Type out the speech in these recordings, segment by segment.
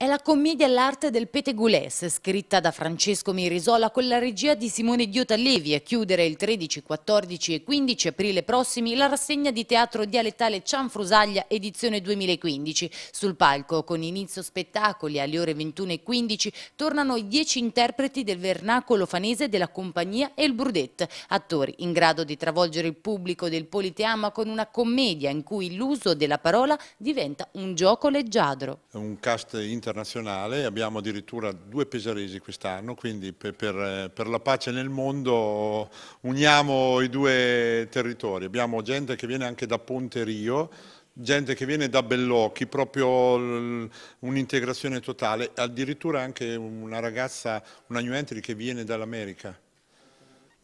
È la commedia L'arte del pettegolese, scritta da Francesco Mirisola con la regia di Simone Diotallevi a chiudere il 13, 14 e 15 aprile prossimi la rassegna di teatro dialettale Cianfrusaglia edizione 2015. Sul palco, con inizio spettacoli alle ore 21.15, tornano i dieci interpreti del vernacolo fanese della compagnia El Brudet, attori in grado di travolgere il pubblico del Politeama con una commedia in cui l'uso della parola diventa un gioco leggiadro. È un cast inter internazionale, abbiamo addirittura due pesaresi quest'anno, quindi per, per, eh, per, la pace nel mondo uniamo i due territori. Abbiamo gente che viene anche da Ponte Rio, gente che viene da Bellocchi, proprio un'integrazione totale, addirittura anche una ragazza, una New Entry che viene dall'America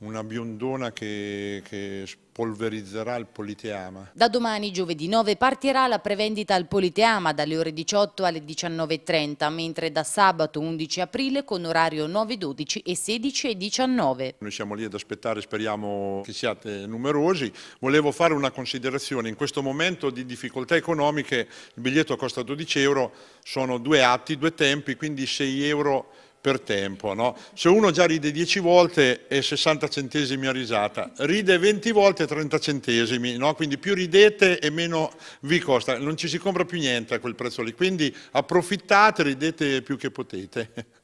una biondona che, che polverizzerà il Politeama. Da domani, giovedì 9, partirà la prevendita al Politeama dalle ore 18 alle 19.30, mentre da sabato 11 aprile con orario 9.12 e 16.19. Noi siamo lì ad aspettare, speriamo che siate numerosi. Volevo fare una considerazione, in questo momento di difficoltà economiche il biglietto costa 12 euro, sono due atti, due tempi, quindi 6 euro per tempo. No? Se uno già ride 10 volte è 60 centesimi a risata, ride 20 volte 30 centesimi, no? quindi più ridete e meno vi costa, non ci si compra più niente a quel prezzo lì, quindi approfittate, ridete più che potete.